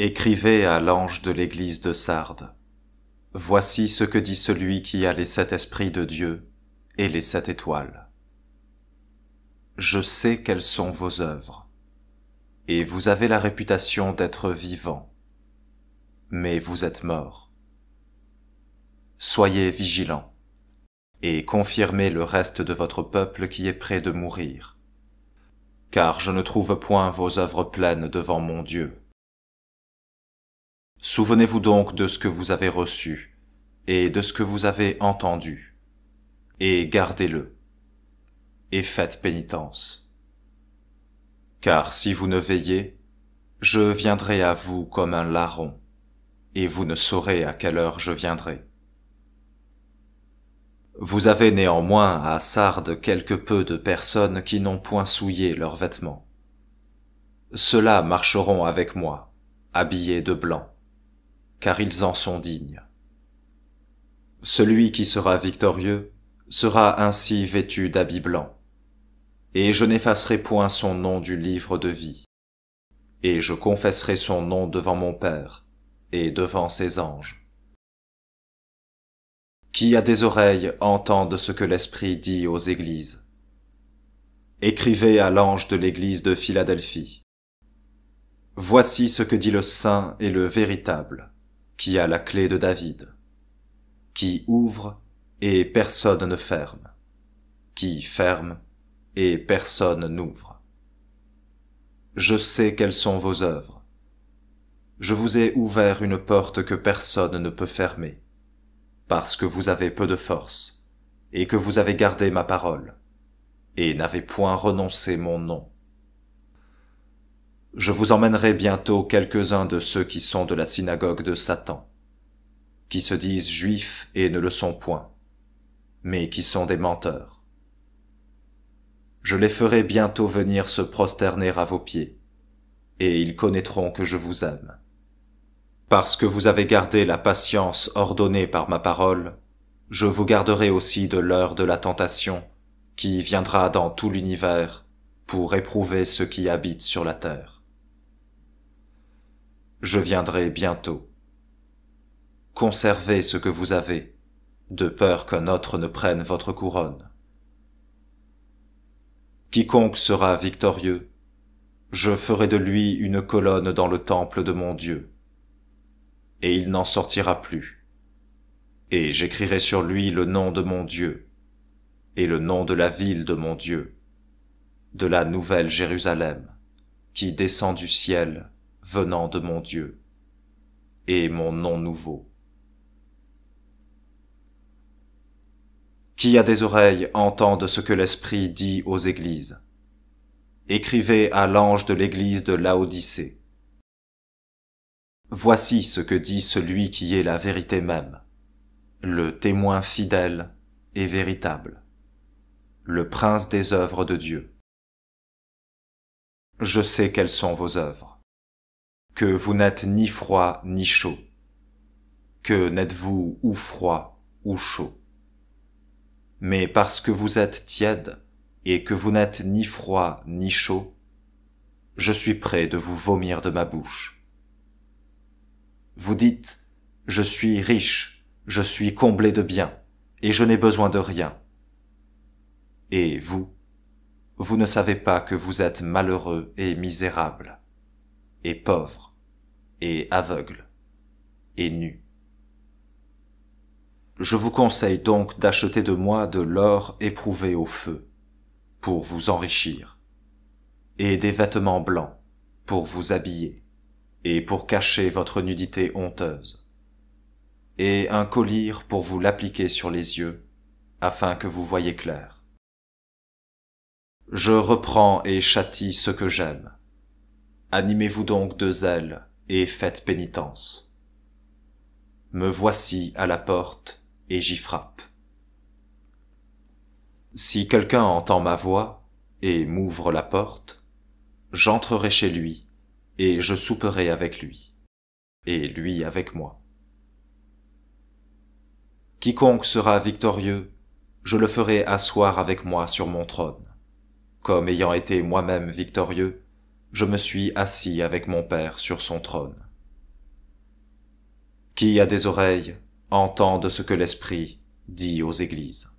Écrivez à l'ange de l'église de Sardes. Voici ce que dit celui qui a les sept esprits de Dieu et les sept étoiles. Je sais quelles sont vos œuvres, et vous avez la réputation d'être vivant, mais vous êtes mort. Soyez vigilants, et confirmez le reste de votre peuple qui est près de mourir, car je ne trouve point vos œuvres pleines devant mon Dieu. Souvenez-vous donc de ce que vous avez reçu et de ce que vous avez entendu, et gardez-le, et faites pénitence. Car si vous ne veillez, je viendrai à vous comme un larron, et vous ne saurez à quelle heure je viendrai. Vous avez néanmoins à Sardes quelque peu de personnes qui n'ont point souillé leurs vêtements. Ceux-là marcheront avec moi, habillés de blanc car ils en sont dignes. Celui qui sera victorieux sera ainsi vêtu d'habits blancs, et je n'effacerai point son nom du livre de vie, et je confesserai son nom devant mon Père et devant ses anges. Qui a des oreilles entende ce que l'Esprit dit aux églises. Écrivez à l'ange de l'église de Philadelphie. Voici ce que dit le Saint et le véritable qui a la clé de David, qui ouvre et personne ne ferme, qui ferme et personne n'ouvre. Je sais quelles sont vos œuvres. Je vous ai ouvert une porte que personne ne peut fermer, parce que vous avez peu de force, et que vous avez gardé ma parole, et n'avez point renoncé mon nom je vous emmènerai bientôt quelques-uns de ceux qui sont de la synagogue de Satan, qui se disent juifs et ne le sont point, mais qui sont des menteurs. Je les ferai bientôt venir se prosterner à vos pieds, et ils connaîtront que je vous aime. Parce que vous avez gardé la patience ordonnée par ma parole, je vous garderai aussi de l'heure de la tentation, qui viendra dans tout l'univers, pour éprouver ceux qui habitent sur la terre je viendrai bientôt. Conservez ce que vous avez, de peur qu'un autre ne prenne votre couronne. Quiconque sera victorieux, je ferai de lui une colonne dans le temple de mon Dieu, et il n'en sortira plus. Et j'écrirai sur lui le nom de mon Dieu, et le nom de la ville de mon Dieu, de la nouvelle Jérusalem, qui descend du ciel venant de mon Dieu, et mon nom nouveau. Qui a des oreilles entende ce que l'Esprit dit aux églises. Écrivez à l'ange de l'église de Laodicée. Voici ce que dit celui qui est la vérité même, le témoin fidèle et véritable, le prince des œuvres de Dieu. Je sais quelles sont vos œuvres que vous n'êtes ni froid ni chaud, que n'êtes-vous ou froid ou chaud. Mais parce que vous êtes tiède et que vous n'êtes ni froid ni chaud, je suis prêt de vous vomir de ma bouche. Vous dites, je suis riche, je suis comblé de biens, et je n'ai besoin de rien. Et vous, vous ne savez pas que vous êtes malheureux et misérable et pauvre, et aveugle, et nu. Je vous conseille donc d'acheter de moi de l'or éprouvé au feu, pour vous enrichir, et des vêtements blancs, pour vous habiller, et pour cacher votre nudité honteuse, et un collier pour vous l'appliquer sur les yeux, afin que vous voyez clair. Je reprends et châtie ce que j'aime, Animez-vous donc de zèle et faites pénitence. Me voici à la porte et j'y frappe. Si quelqu'un entend ma voix et m'ouvre la porte, j'entrerai chez lui et je souperai avec lui, et lui avec moi. Quiconque sera victorieux, je le ferai asseoir avec moi sur mon trône, comme ayant été moi-même victorieux je me suis assis avec mon père sur son trône. Qui a des oreilles, entend de ce que l'Esprit dit aux églises.